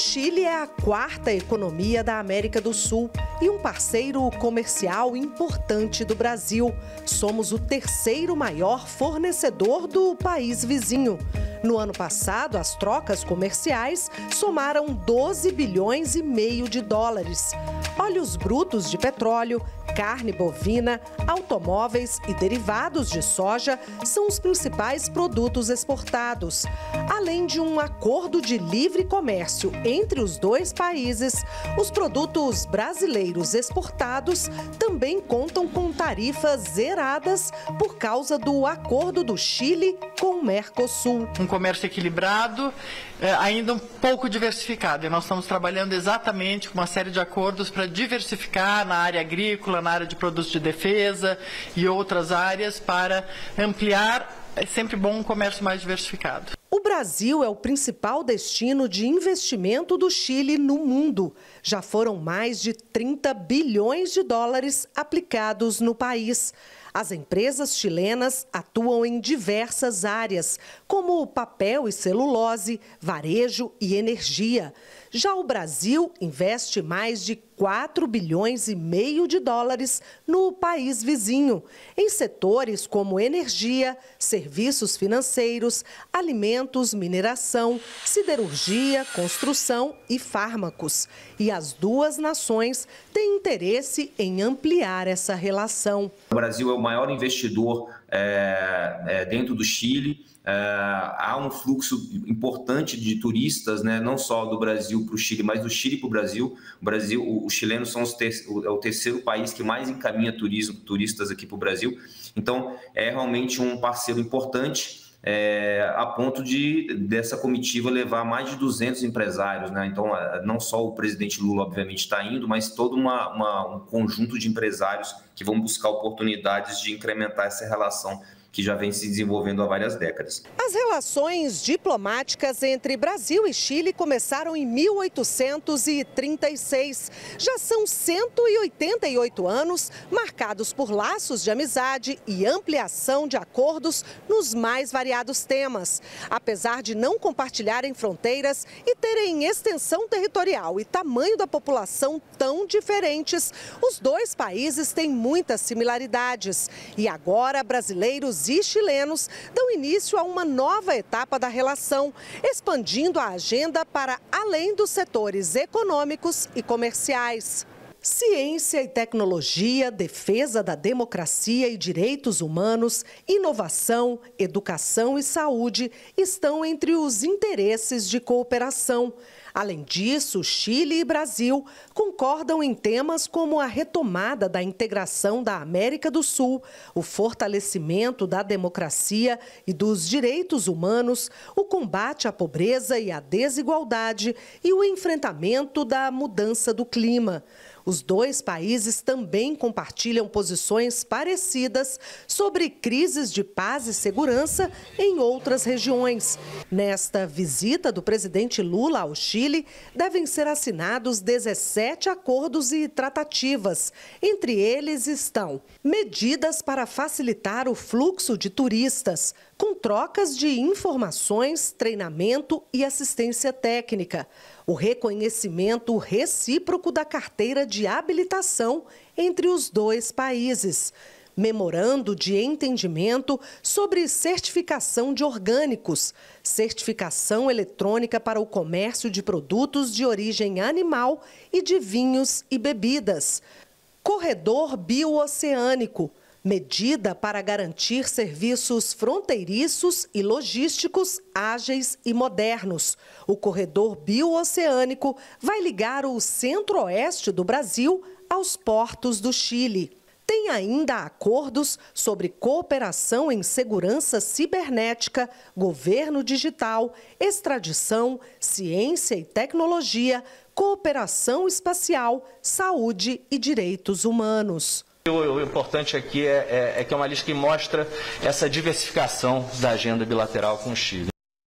Chile é a quarta economia da América do Sul e um parceiro comercial importante do Brasil. Somos o terceiro maior fornecedor do país vizinho. No ano passado, as trocas comerciais somaram 12 bilhões e meio de dólares óleos brutos de petróleo, carne bovina, automóveis e derivados de soja são os principais produtos exportados. Além de um acordo de livre comércio entre os dois países, os produtos brasileiros exportados também contam com tarifas zeradas por causa do acordo do Chile com o Mercosul. Um comércio equilibrado, eh, ainda um pouco diversificado. E nós estamos trabalhando exatamente com uma série de acordos para para diversificar na área agrícola, na área de produtos de defesa e outras áreas para ampliar. É sempre bom um comércio mais diversificado. O Brasil é o principal destino de investimento do Chile no mundo. Já foram mais de 30 bilhões de dólares aplicados no país. As empresas chilenas atuam em diversas áreas, como papel e celulose, varejo e energia. Já o Brasil investe mais de 4 bilhões e meio de dólares no país vizinho, em setores como energia, serviços financeiros, alimentos, mineração, siderurgia, construção e fármacos. E as duas nações têm interesse em ampliar essa relação. O Brasil é o maior investidor é, é, dentro do Chile. É, há um fluxo importante de turistas, né, não só do Brasil para o Chile, mas do Chile para o Brasil. O Brasil, os chilenos são ter, o, é o terceiro país que mais encaminha turismo, turistas aqui para o Brasil. Então, é realmente um parceiro importante é, a ponto de dessa comitiva levar mais de 200 empresários. Né? Então, é, não só o presidente Lula, obviamente, está indo, mas todo uma, uma, um conjunto de empresários que vão buscar oportunidades de incrementar essa relação que já vem se desenvolvendo há várias décadas. As relações diplomáticas entre Brasil e Chile começaram em 1836. Já são 188 anos marcados por laços de amizade e ampliação de acordos nos mais variados temas. Apesar de não compartilharem fronteiras e terem extensão territorial e tamanho da população tão diferentes, os dois países têm muitas similaridades. E agora, brasileiros brasileiros e chilenos dão início a uma nova etapa da relação, expandindo a agenda para além dos setores econômicos e comerciais. Ciência e tecnologia, defesa da democracia e direitos humanos, inovação, educação e saúde estão entre os interesses de cooperação. Além disso, Chile e Brasil concordam em temas como a retomada da integração da América do Sul, o fortalecimento da democracia e dos direitos humanos, o combate à pobreza e à desigualdade e o enfrentamento da mudança do clima. Os dois países também compartilham posições parecidas sobre crises de paz e segurança em outras regiões. Nesta visita do presidente Lula ao Chile, Chile, devem ser assinados 17 acordos e tratativas. Entre eles estão medidas para facilitar o fluxo de turistas, com trocas de informações, treinamento e assistência técnica, o reconhecimento recíproco da carteira de habilitação entre os dois países memorando de entendimento sobre certificação de orgânicos, certificação eletrônica para o comércio de produtos de origem animal e de vinhos e bebidas, corredor biooceânico, medida para garantir serviços fronteiriços e logísticos ágeis e modernos. O corredor bioceânico vai ligar o centro-oeste do Brasil aos portos do Chile tem ainda acordos sobre cooperação em segurança cibernética, governo digital, extradição, ciência e tecnologia, cooperação espacial, saúde e direitos humanos. O, importante aqui é, é, é, que é uma lista que mostra essa diversificação da agenda bilateral com o Chile.